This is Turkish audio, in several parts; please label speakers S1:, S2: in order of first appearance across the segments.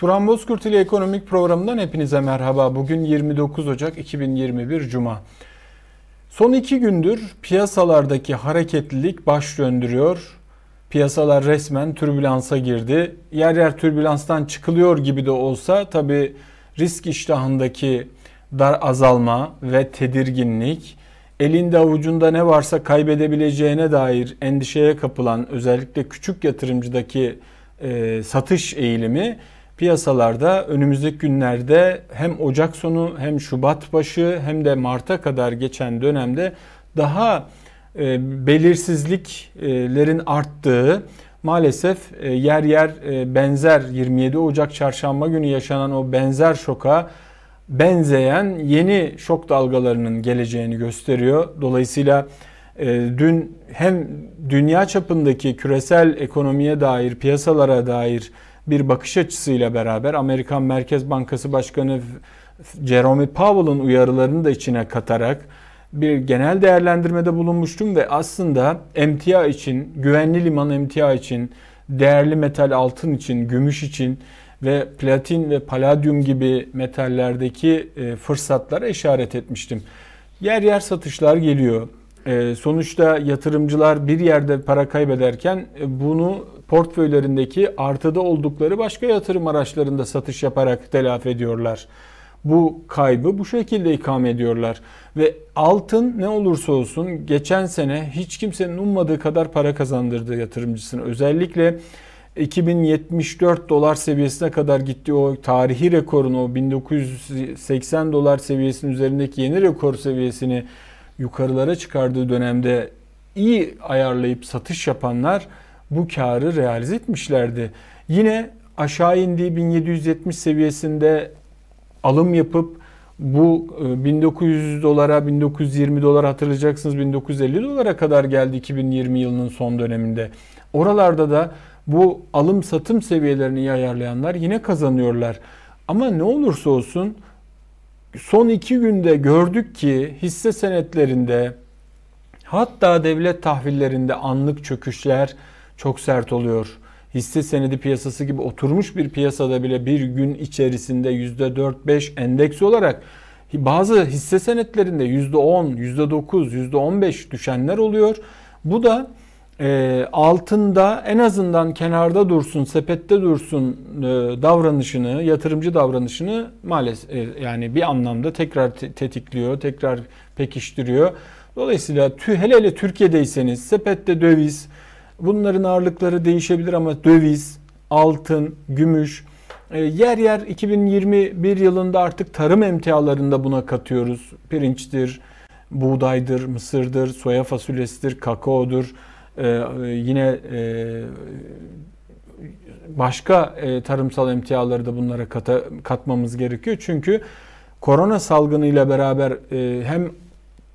S1: Turan Bozkurt ile Ekonomik Programı'ndan hepinize merhaba. Bugün 29 Ocak 2021 Cuma. Son iki gündür piyasalardaki hareketlilik baş döndürüyor. Piyasalar resmen türbülansa girdi. Yer yer türbülanstan çıkılıyor gibi de olsa tabi risk iştahındaki dar azalma ve tedirginlik elinde avucunda ne varsa kaybedebileceğine dair endişeye kapılan özellikle küçük yatırımcıdaki e, satış eğilimi piyasalarda önümüzdeki günlerde hem Ocak sonu hem Şubat başı hem de Mart'a kadar geçen dönemde daha e, belirsizliklerin arttığı maalesef e, yer yer e, benzer 27 Ocak çarşamba günü yaşanan o benzer şoka benzeyen yeni şok dalgalarının geleceğini gösteriyor. Dolayısıyla dün hem dünya çapındaki küresel ekonomiye dair, piyasalara dair bir bakış açısıyla beraber Amerikan Merkez Bankası Başkanı Jerome Powell'ın uyarılarını da içine katarak bir genel değerlendirmede bulunmuştum ve aslında emtia için, güvenli liman emtia için, değerli metal altın için, gümüş için ve platin ve paladyum gibi metallerdeki e, fırsatlara işaret etmiştim. Yer yer satışlar geliyor. E, sonuçta yatırımcılar bir yerde para kaybederken e, bunu portföylerindeki artıda oldukları başka yatırım araçlarında satış yaparak telafi ediyorlar. Bu kaybı bu şekilde ikame ediyorlar. Ve altın ne olursa olsun geçen sene hiç kimsenin ummadığı kadar para kazandırdı yatırımcısını. Özellikle 2074 dolar seviyesine kadar gitti o tarihi rekorunu, o 1980 dolar seviyesinin üzerindeki yeni rekor seviyesini yukarılara çıkardığı dönemde iyi ayarlayıp satış yapanlar bu karı realize etmişlerdi. Yine aşağı indiği 1770 seviyesinde alım yapıp bu 1900 e, dolara, 1920 dolar hatırlayacaksınız 1950 dolara kadar geldi 2020 yılının son döneminde. Oralarda da bu alım satım seviyelerini ayarlayanlar yine kazanıyorlar. Ama ne olursa olsun son iki günde gördük ki hisse senetlerinde hatta devlet tahvillerinde anlık çöküşler, çok sert oluyor. Hisse senedi piyasası gibi oturmuş bir piyasada bile bir gün içerisinde %4-5 endeks olarak bazı hisse senetlerinde %10, %9, %15 düşenler oluyor. Bu da e, altında en azından kenarda dursun, sepette dursun e, davranışını, yatırımcı davranışını maalesef e, yani bir anlamda tekrar te- tetikliyor, tekrar pekiştiriyor. Dolayısıyla tü, hele hele Türkiye'deyseniz sepette döviz, Bunların ağırlıkları değişebilir ama döviz, altın, gümüş, e, yer yer 2021 yılında artık tarım emtialarında buna katıyoruz. Pirinçtir, buğdaydır, mısırdır, soya fasulyesidir, kakaodur. E, e, yine başka tarımsal emtiaları da bunlara kata, katmamız gerekiyor. Çünkü korona salgını ile beraber hem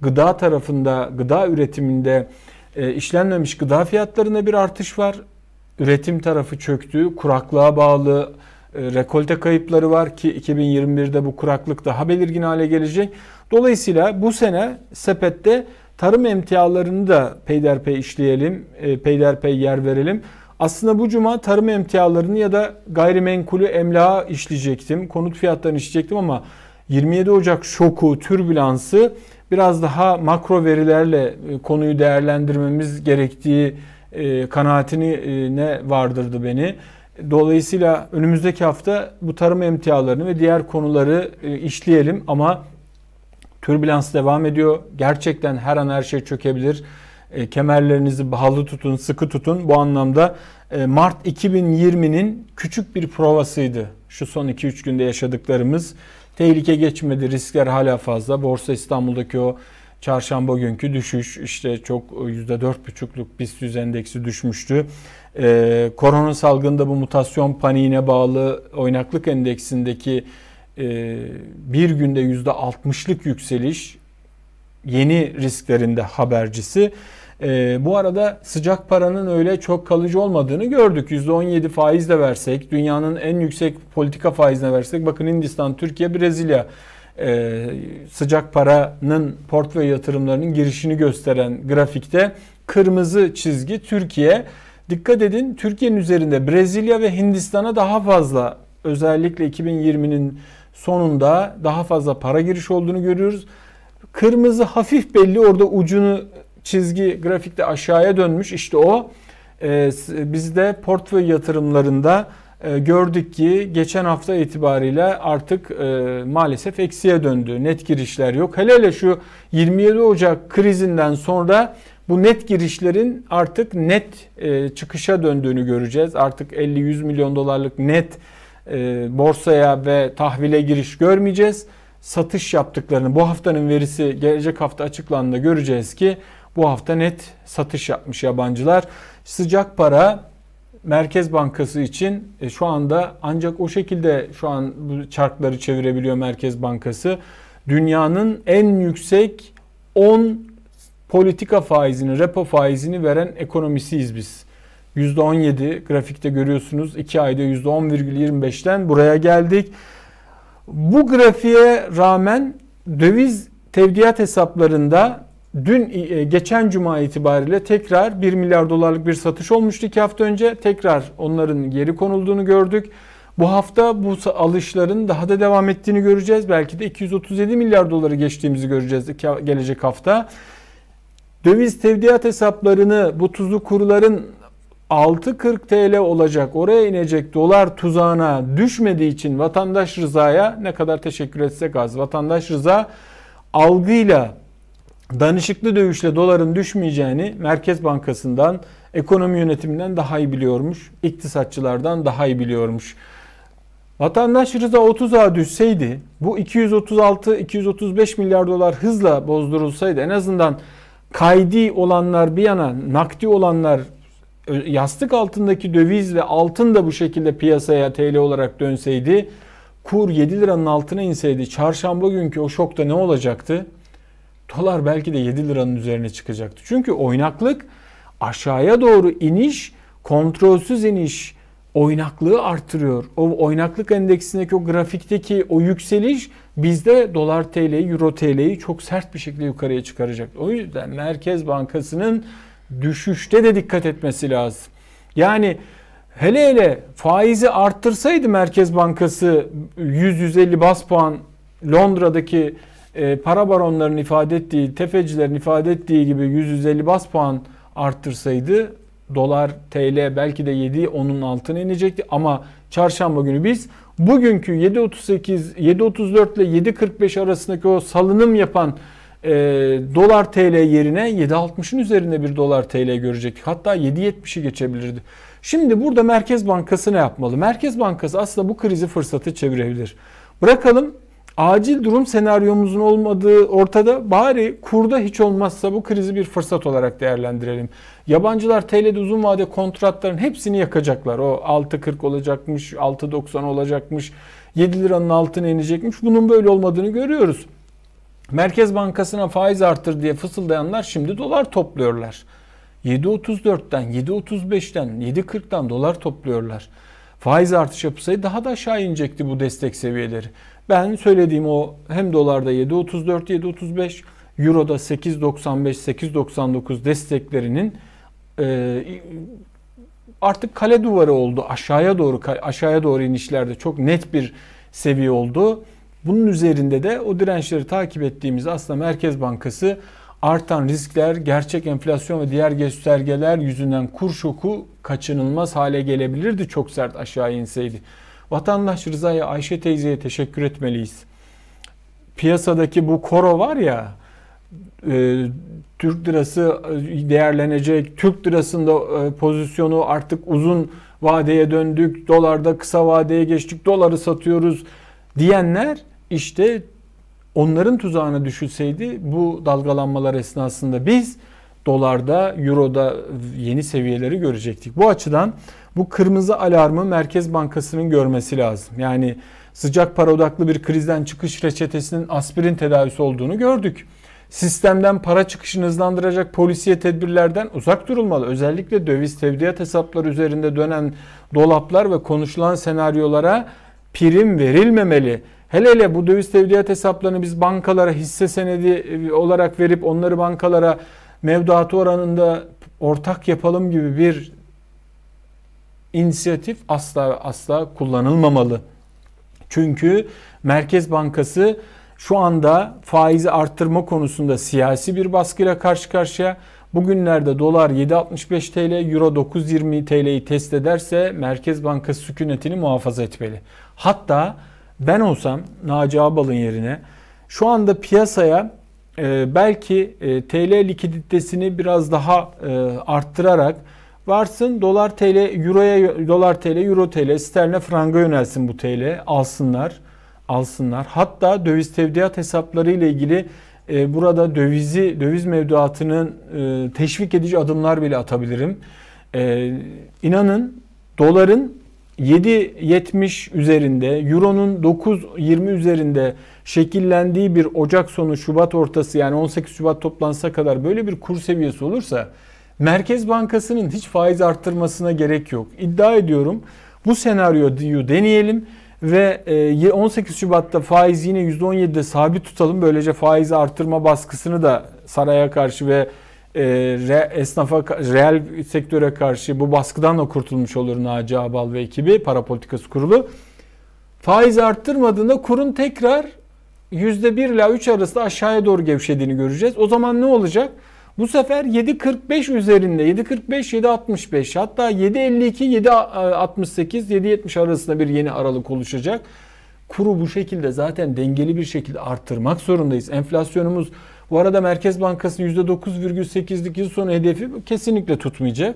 S1: gıda tarafında, gıda üretiminde e, işlenmemiş gıda fiyatlarında bir artış var. Üretim tarafı çöktü. Kuraklığa bağlı e, rekolte kayıpları var ki 2021'de bu kuraklık daha belirgin hale gelecek. Dolayısıyla bu sene sepette tarım emtialarını da peyderpey işleyelim, e, peyderpey yer verelim. Aslında bu cuma tarım emtialarını ya da gayrimenkulü emlağa işleyecektim. Konut fiyatlarını işleyecektim ama 27 Ocak şoku, türbülansı biraz daha makro verilerle e, konuyu değerlendirmemiz gerektiği e, kanaatini e, ne vardırdı beni. Dolayısıyla önümüzdeki hafta bu tarım emtialarını ve diğer konuları işleyelim ama türbülans devam ediyor. Gerçekten her an her şey çökebilir. Kemerlerinizi bağlı tutun, sıkı tutun. Bu anlamda Mart 2020'nin küçük bir provasıydı. Şu son 2-3 günde yaşadıklarımız. Tehlike geçmedi, riskler hala fazla. Borsa İstanbul'daki o çarşamba günkü düşüş işte çok %4,5'luk e, BIST endeksi düşmüştü. Ee, korona salgında bu mutasyon paniğine bağlı oynaklık endeksindeki e, bir günde %60'lık yükseliş yeni risklerinde habercisi. E, bu arada sıcak paranın öyle çok kalıcı olmadığını gördük. %17 faiz de versek, dünyanın en yüksek politika faizine versek, bakın Hindistan, Türkiye, Brezilya e, sıcak paranın portföy yatırımlarının girişini gösteren grafikte kırmızı çizgi Türkiye. Dikkat edin Türkiye'nin üzerinde Brezilya ve Hindistan'a daha fazla özellikle 2020'nin sonunda daha fazla para giriş olduğunu görüyoruz. Kırmızı hafif belli orada ucunu çizgi grafikte aşağıya dönmüş. İşte o e, bizde portföy yatırımlarında e, gördük ki geçen hafta itibariyle artık e, maalesef eksiye döndü. Net girişler yok. Hele hele şu 27 Ocak krizinden sonra bu net girişlerin artık net e, çıkışa döndüğünü göreceğiz. Artık 50-100 milyon dolarlık net borsaya ve tahvile giriş görmeyeceğiz. Satış yaptıklarını bu haftanın verisi gelecek hafta açıklandığında göreceğiz ki bu hafta net satış yapmış yabancılar. Sıcak para Merkez Bankası için e, şu anda ancak o şekilde şu an bu çarkları çevirebiliyor Merkez Bankası. Dünyanın en yüksek 10 politika faizini, repo faizini veren ekonomisiyiz biz. %17 grafikte görüyorsunuz 2 ayda %10,25'ten buraya geldik. Bu grafiğe rağmen döviz tevdiat hesaplarında Dün e, geçen cuma itibariyle tekrar 1 milyar dolarlık bir satış olmuştu 2 hafta önce. Tekrar onların geri konulduğunu gördük. Bu hafta bu alışların daha da devam ettiğini göreceğiz. Belki de 237 milyar doları geçtiğimizi göreceğiz gelecek hafta. Döviz tevdiat hesaplarını bu tuzlu kuruların 6.40 TL olacak oraya inecek dolar tuzağına düşmediği için vatandaş rızaya ne kadar teşekkür etsek az. Vatandaş rıza algıyla danışıklı dövüşle doların düşmeyeceğini Merkez Bankası'ndan, ekonomi yönetiminden daha iyi biliyormuş, iktisatçılardan daha iyi biliyormuş. Vatandaş rıza 30'a düşseydi, bu 236-235 milyar dolar hızla bozdurulsaydı en azından kaydi olanlar bir yana, nakdi olanlar yastık altındaki döviz ve altın da bu şekilde piyasaya TL olarak dönseydi, kur 7 liranın altına inseydi çarşamba günkü o şokta ne olacaktı? dolar belki de 7 liranın üzerine çıkacaktı. Çünkü oynaklık aşağıya doğru iniş, kontrolsüz iniş oynaklığı artırıyor. O oynaklık endeksindeki o grafikteki o yükseliş bizde dolar TL, euro TL'yi çok sert bir şekilde yukarıya çıkaracak. O yüzden Merkez Bankası'nın düşüşte de dikkat etmesi lazım. Yani hele hele faizi arttırsaydı Merkez Bankası 100-150 bas puan Londra'daki e, para baronların ifade ettiği, tefecilerin ifade ettiği gibi 100-150 bas puan arttırsaydı dolar, TL belki de 7 onun altına inecekti ama çarşamba günü biz bugünkü 7.38, 7.34 ile 7.45 arasındaki o salınım yapan e, dolar TL yerine 7.60'ın üzerinde bir dolar TL görecektik. Hatta 7.70'i geçebilirdi. Şimdi burada Merkez Bankası ne yapmalı? Merkez Bankası aslında bu krizi fırsatı çevirebilir. Bırakalım acil durum senaryomuzun olmadığı ortada bari kurda hiç olmazsa bu krizi bir fırsat olarak değerlendirelim. Yabancılar TL'de uzun vade kontratların hepsini yakacaklar. O 6.40 olacakmış, 6.90 olacakmış, 7 liranın altına inecekmiş. Bunun böyle olmadığını görüyoruz. Merkez Bankası'na faiz artır diye fısıldayanlar şimdi dolar topluyorlar. 7.34'ten, 7.35'ten, 7.40'tan dolar topluyorlar. Faiz artış yapısaydı daha da aşağı inecekti bu destek seviyeleri. Ben söylediğim o hem dolarda 7.34, 7.35, Euro'da 8.95, 8.99 desteklerinin e, artık kale duvarı oldu. Aşağıya doğru aşağıya doğru inişlerde çok net bir seviye oldu. Bunun üzerinde de o dirençleri takip ettiğimiz aslında Merkez Bankası artan riskler, gerçek enflasyon ve diğer göstergeler yüzünden kur şoku kaçınılmaz hale gelebilirdi çok sert aşağı inseydi. Vatandaş Rıza'ya Ayşe teyzeye teşekkür etmeliyiz. Piyasadaki bu koro var ya e, Türk lirası değerlenecek, Türk lirasında e, pozisyonu artık uzun vadeye döndük, dolarda kısa vadeye geçtik, doları satıyoruz diyenler işte onların tuzağına düşülseydi bu dalgalanmalar esnasında biz dolarda, euroda yeni seviyeleri görecektik. Bu açıdan bu kırmızı alarmı Merkez Bankası'nın görmesi lazım. Yani sıcak para odaklı bir krizden çıkış reçetesinin aspirin tedavisi olduğunu gördük. Sistemden para çıkışını hızlandıracak polisiye tedbirlerden uzak durulmalı. Özellikle döviz tevdiat hesapları üzerinde dönen dolaplar ve konuşulan senaryolara prim verilmemeli. Hele hele bu döviz tevdiat hesaplarını biz bankalara hisse senedi e, olarak verip onları bankalara mevduatı oranında ortak yapalım gibi bir inisiyatif asla asla kullanılmamalı. Çünkü Merkez Bankası şu anda faizi arttırma konusunda siyasi bir baskıyla karşı karşıya. Bugünlerde dolar 7.65 TL, euro 9.20 TL'yi test ederse Merkez Bankası sükunetini muhafaza etmeli. Hatta ben olsam Naci Abal'ın yerine şu anda piyasaya e, belki e, TL likiditesini biraz daha e, arttırarak Varsın dolar TL, euroya dolar TL, euro TL, sterline franga yönelsin bu TL alsınlar. Alsınlar. Hatta döviz tevdiat hesapları ile ilgili e, burada dövizi, döviz mevduatının e, teşvik edici adımlar bile atabilirim. E, inanın doların 7.70 üzerinde, Euro'nun 9.20 üzerinde şekillendiği bir Ocak sonu Şubat ortası yani 18 Şubat toplansa kadar böyle bir kur seviyesi olursa Merkez Bankası'nın hiç faiz arttırmasına gerek yok. İddia ediyorum bu senaryoyu deneyelim ve 18 e, Şubat'ta faiz yine %17'de sabit tutalım. Böylece faiz artırma baskısını da saraya karşı ve e, esnafa, reel sektöre karşı bu baskıdan da kurtulmuş olur Naci Abal ve ekibi para politikası kurulu. Faiz arttırmadığında kurun tekrar %1 ile 3 arasında aşağıya doğru gevşediğini göreceğiz. O zaman ne olacak? Bu sefer 7.45 üzerinde 7.45 7.65 hatta 7.52 7.68 7.70 arasında bir yeni aralık oluşacak. Kuru bu şekilde zaten dengeli bir şekilde arttırmak zorundayız. Enflasyonumuz bu arada Merkez Bankası %9,8'lik yıl sonu hedefi kesinlikle tutmayacak.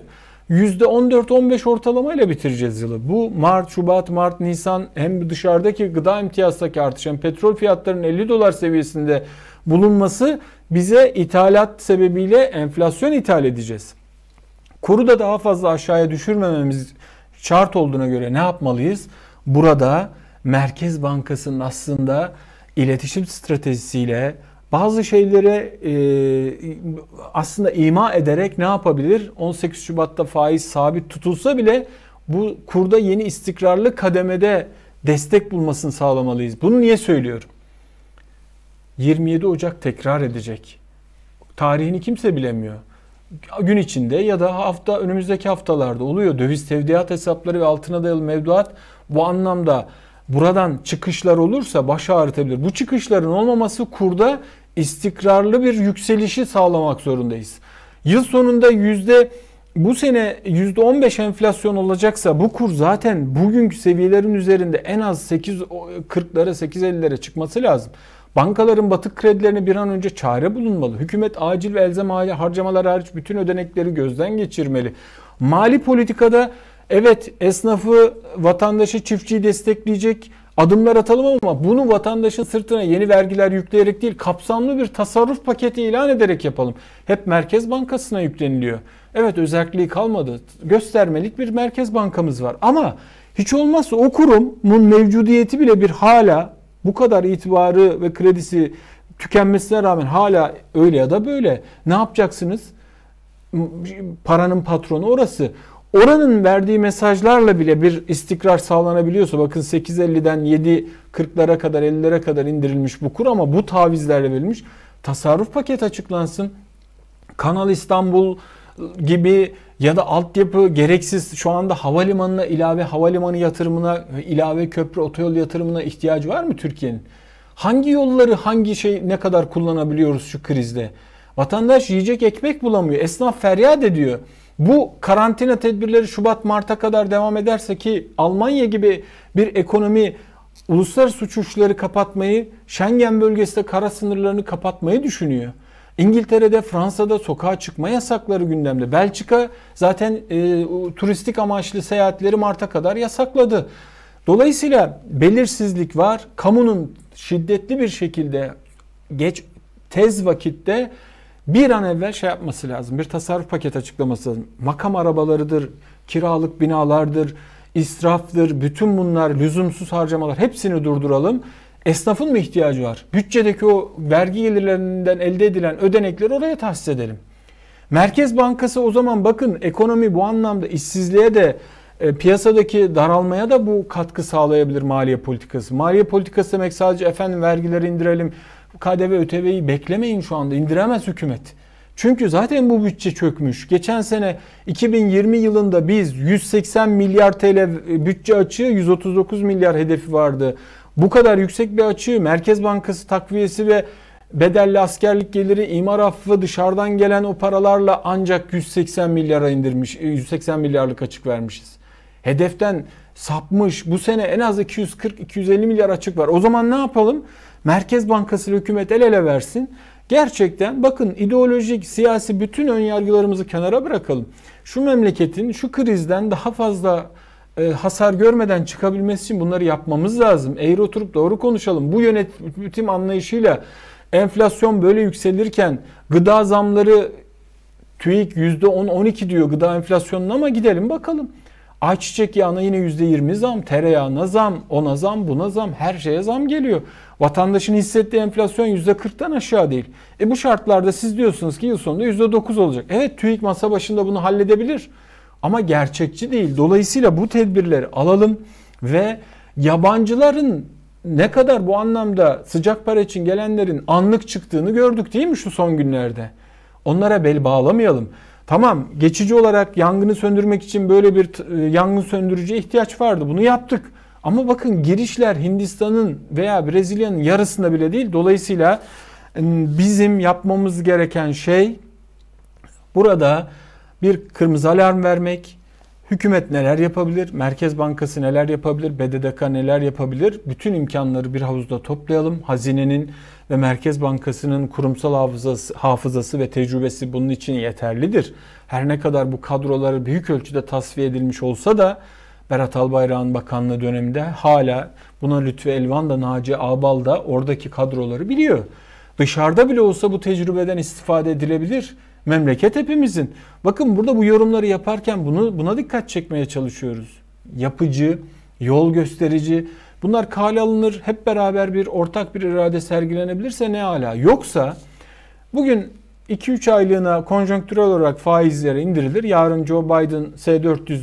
S1: %14-15 ortalama ile bitireceğiz yılı. Bu Mart, Şubat, Mart, Nisan hem dışarıdaki gıda imtiyazındaki artış hem petrol fiyatlarının 50 dolar seviyesinde bulunması bize ithalat sebebiyle enflasyon ithal edeceğiz. Kuru da daha fazla aşağıya düşürmememiz şart olduğuna göre ne yapmalıyız? Burada Merkez Bankası'nın aslında iletişim stratejisiyle bazı şeylere aslında ima ederek ne yapabilir? 18 Şubat'ta faiz sabit tutulsa bile bu kurda yeni istikrarlı kademede destek bulmasını sağlamalıyız. Bunu niye söylüyorum? 27 Ocak tekrar edecek. Tarihini kimse bilemiyor. Gün içinde ya da hafta önümüzdeki haftalarda oluyor. Döviz tevdiat hesapları ve altına dayalı mevduat bu anlamda buradan çıkışlar olursa baş ağrıtabilir. Bu çıkışların olmaması kurda istikrarlı bir yükselişi sağlamak zorundayız. Yıl sonunda yüzde bu sene yüzde %15 enflasyon olacaksa bu kur zaten bugünkü seviyelerin üzerinde en az 8.40'lara 8.50'lere çıkması lazım. Bankaların batık kredilerine bir an önce çare bulunmalı. Hükümet acil ve elzem harcamalar hariç bütün ödenekleri gözden geçirmeli. Mali politikada evet esnafı, vatandaşı, çiftçiyi destekleyecek adımlar atalım ama bunu vatandaşın sırtına yeni vergiler yükleyerek değil kapsamlı bir tasarruf paketi ilan ederek yapalım. Hep Merkez Bankası'na yükleniliyor. Evet özelliği kalmadı. Göstermelik bir Merkez Bankamız var ama hiç olmazsa o kurumun mevcudiyeti bile bir hala bu kadar itibarı ve kredisi tükenmesine rağmen hala öyle ya da böyle. Ne yapacaksınız? Paranın patronu orası. Oranın verdiği mesajlarla bile bir istikrar sağlanabiliyorsa bakın 8.50'den 7.40'lara kadar 50'lere kadar indirilmiş bu kur ama bu tavizlerle verilmiş. Tasarruf paket açıklansın. Kanal İstanbul gibi ya da altyapı gereksiz şu anda havalimanına ilave havalimanı yatırımına ilave köprü otoyol yatırımına ihtiyacı var mı Türkiye'nin? Hangi yolları hangi şey ne kadar kullanabiliyoruz şu krizde? Vatandaş yiyecek ekmek bulamıyor. Esnaf feryat ediyor. Bu karantina tedbirleri Şubat Mart'a kadar devam ederse ki Almanya gibi bir ekonomi uluslararası uçuşları kapatmayı, Schengen bölgesinde kara sınırlarını kapatmayı düşünüyor. İngiltere'de, Fransa'da sokağa çıkma yasakları gündemde. Belçika zaten e, turistik amaçlı seyahatleri Mart'a kadar yasakladı. Dolayısıyla belirsizlik var. Kamunun şiddetli bir şekilde geç tez vakitte bir an evvel şey yapması lazım. Bir tasarruf paket açıklaması lazım. Makam arabalarıdır, kiralık binalardır, israftır. Bütün bunlar lüzumsuz harcamalar. Hepsini durduralım Esnafın mı ihtiyacı var? Bütçedeki o vergi gelirlerinden elde edilen ödenekleri oraya tahsis edelim. Merkez Bankası o zaman bakın ekonomi bu anlamda işsizliğe de e, piyasadaki daralmaya da bu katkı sağlayabilir maliye politikası. Maliye politikası demek sadece efendim vergileri indirelim, KDV, ÖTV'yi beklemeyin şu anda indiremez hükümet. Çünkü zaten bu bütçe çökmüş. Geçen sene 2020 yılında biz 180 milyar TL bütçe açığı 139 milyar hedefi vardı bu kadar yüksek bir açığı Merkez Bankası takviyesi ve bedelli askerlik geliri, imar affı dışarıdan gelen o paralarla ancak 180 milyara indirmiş, 180 e, milyarlık açık vermişiz. Hedeften sapmış. Bu sene en az 240-250 milyar açık var. O zaman ne yapalım? Merkez Bankası ile hükümet el ele versin. Gerçekten bakın ideolojik, siyasi bütün önyargılarımızı kenara bırakalım. Şu memleketin şu krizden daha fazla e, hasar görmeden çıkabilmesi için bunları yapmamız lazım. Eğri oturup doğru konuşalım. Bu yönetim anlayışıyla enflasyon böyle yükselirken gıda zamları TÜİK %10-12 diyor gıda enflasyonuna ama gidelim bakalım. Ayçiçek yağına yine %20 zam, tereyağına zam, ona zam, buna zam, her şeye zam geliyor. Vatandaşın hissettiği enflasyon %40'tan aşağı değil. E bu şartlarda siz diyorsunuz ki yıl sonunda %9 olacak. Evet TÜİK masa başında bunu halledebilir ama gerçekçi değil. Dolayısıyla bu tedbirleri alalım ve yabancıların ne kadar bu anlamda sıcak para için gelenlerin anlık çıktığını gördük değil mi şu son günlerde? Onlara bel bağlamayalım. Tamam geçici olarak yangını söndürmek için böyle bir e, yangın söndürücüye ihtiyaç vardı. Bunu yaptık. Ama bakın girişler Hindistan'ın veya Brezilya'nın yarısında bile değil. Dolayısıyla ıı, bizim yapmamız gereken şey burada bir kırmızı alarm vermek, hükümet neler yapabilir, Merkez Bankası neler yapabilir, BDDK neler yapabilir? Bütün imkanları bir havuzda toplayalım. Hazinenin ve Merkez Bankası'nın kurumsal hafızası, hafızası ve tecrübesi bunun için yeterlidir. Her ne kadar bu kadroları büyük ölçüde tasfiye edilmiş olsa da Berat Albayrak'ın bakanlığı döneminde hala buna Lütfü Elvan da Naci Abal da oradaki kadroları biliyor. Dışarıda bile olsa bu tecrübeden istifade edilebilir. Memleket hepimizin. Bakın burada bu yorumları yaparken bunu buna dikkat çekmeye çalışıyoruz. Yapıcı, yol gösterici. Bunlar kale alınır. Hep beraber bir ortak bir irade sergilenebilirse ne ala. Yoksa bugün 2-3 aylığına konjonktürel olarak faizlere indirilir. Yarın Joe Biden S400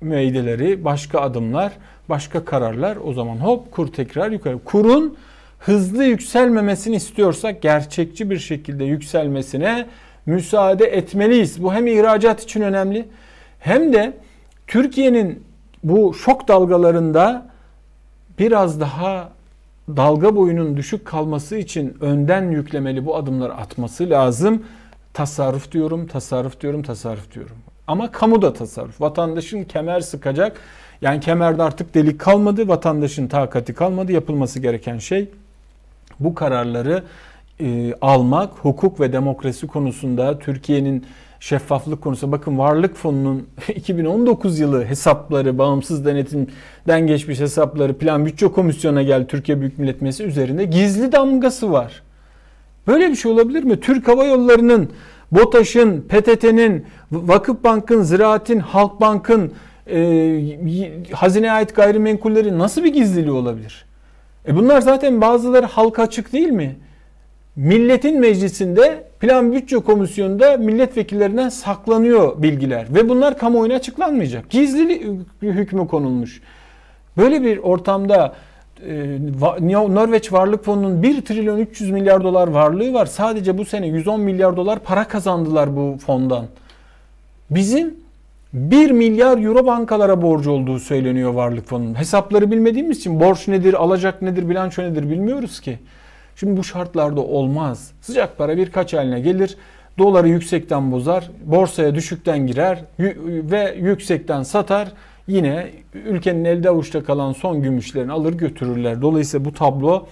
S1: meydeleri, başka adımlar, başka kararlar. O zaman hop kur tekrar yukarı. Kurun hızlı yükselmemesini istiyorsak gerçekçi bir şekilde yükselmesine müsaade etmeliyiz. Bu hem ihracat için önemli hem de Türkiye'nin bu şok dalgalarında biraz daha dalga boyunun düşük kalması için önden yüklemeli bu adımları atması lazım. Tasarruf diyorum, tasarruf diyorum, tasarruf diyorum. Ama kamu da tasarruf. Vatandaşın kemer sıkacak. Yani kemerde artık delik kalmadı. Vatandaşın takati kalmadı. Yapılması gereken şey bu kararları e, almak, hukuk ve demokrasi konusunda Türkiye'nin şeffaflık konusu. Bakın Varlık Fonu'nun 2019 yılı hesapları, bağımsız denetimden geçmiş hesapları, Plan Bütçe Komisyonu'na gel Türkiye Büyük Millet Meclisi üzerinde gizli damgası var. Böyle bir şey olabilir mi? Türk Hava Yolları'nın, BOTAŞ'ın, PTT'nin, Bankın, Ziraat'in, Halkbank'ın e, hazineye ait gayrimenkulleri nasıl bir gizliliği olabilir? E bunlar zaten bazıları halka açık değil mi? milletin meclisinde plan bütçe komisyonunda milletvekillerinden saklanıyor bilgiler ve bunlar kamuoyuna açıklanmayacak. Gizli hükmü konulmuş. Böyle bir ortamda e, Norveç Varlık Fonu'nun 1 trilyon 300 milyar dolar varlığı var. Sadece bu sene 110 milyar dolar para kazandılar bu fondan. Bizim 1 milyar euro bankalara borcu olduğu söyleniyor Varlık Fonu'nun. Hesapları bilmediğimiz için borç nedir, alacak nedir, bilanço nedir bilmiyoruz ki. Şimdi bu şartlarda olmaz. Sıcak para birkaç haline gelir. Doları yüksekten bozar, borsaya düşükten girer ve yüksekten satar. Yine ülkenin elde avuçta kalan son gümüşlerini alır götürürler. Dolayısıyla bu tablo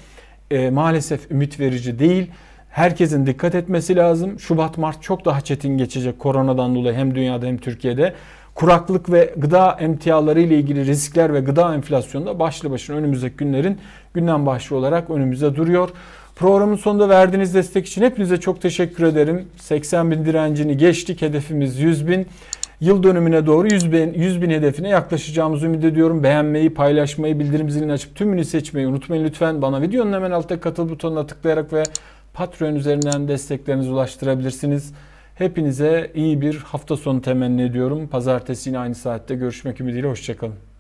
S1: e, maalesef ümit verici değil. Herkesin dikkat etmesi lazım. Şubat Mart çok daha çetin geçecek koronadan dolayı hem dünyada hem Türkiye'de kuraklık ve gıda emtiaları ile ilgili riskler ve gıda enflasyonu da başlı başına önümüzdeki günlerin gündem başlığı olarak önümüzde duruyor. Programın sonunda verdiğiniz destek için hepinize çok teşekkür ederim. 80 bin direncini geçtik. Hedefimiz 100 bin. Yıl dönümüne doğru 100 bin, 100 bin hedefine yaklaşacağımızı ümit ediyorum. Beğenmeyi, paylaşmayı, bildirim zilini açıp tümünü seçmeyi unutmayın lütfen. Bana videonun hemen altta katıl butonuna tıklayarak ve Patreon üzerinden desteklerinizi ulaştırabilirsiniz. Hepinize iyi bir hafta sonu temenni ediyorum. Pazartesi yine aynı saatte görüşmek ümidiyle. Hoşçakalın.